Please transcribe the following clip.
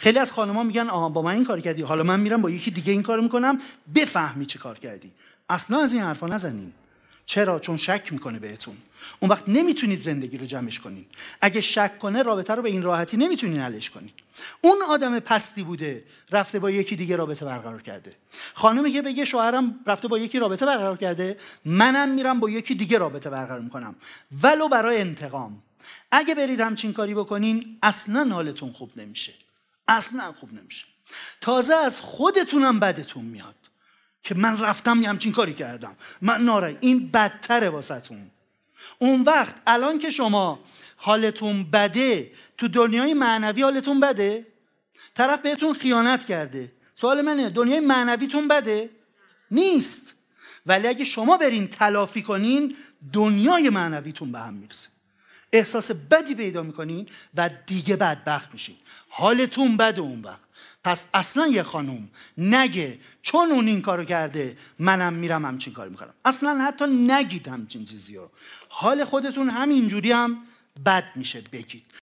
خیلی از خانما میگن آها با من این کار کردی حالا من میرم با یکی دیگه این کارو میکنم بفهمی چه کار کردی اصلا از این حرفا نزنین چرا چون شک میکنه بهتون اون وقت نمیتونید زندگی رو جمعش کنین اگه شک کنه رابطه رو به این راحتی نمیتونین حلش کنین اون آدم پستی بوده رفته با یکی دیگه رابطه برقرار کرده خانمی که بگه شوهرم رفته با یکی رابطه برقرار کرده منم میرم با یکی دیگه رابطه برقرار میکنم ولو برای انتقام اگه برید همچین کاری بکنین اصلا حالتون خوب نمیشه اصلا خوب نمیشه تازه از خودتونم بدتون میاد که من رفتم یه همچین کاری کردم من ناره این بدتره واسهتون اون وقت الان که شما حالتون بده تو دنیای معنوی حالتون بده طرف بهتون خیانت کرده سوال منه دنیای معنویتون بده نیست ولی اگه شما برین تلافی کنین دنیای معنویتون به هم میرسه احساس بدی پیدا میکنین و دیگه بدبخت میشین حالتون بد اون وقت پس اصلا یه خانوم نگه چون اون این کارو کرده منم میرم همچین کاری میکنم اصلا حتی نگید همچین چیزی رو حال خودتون همینجوری هم بد میشه بگید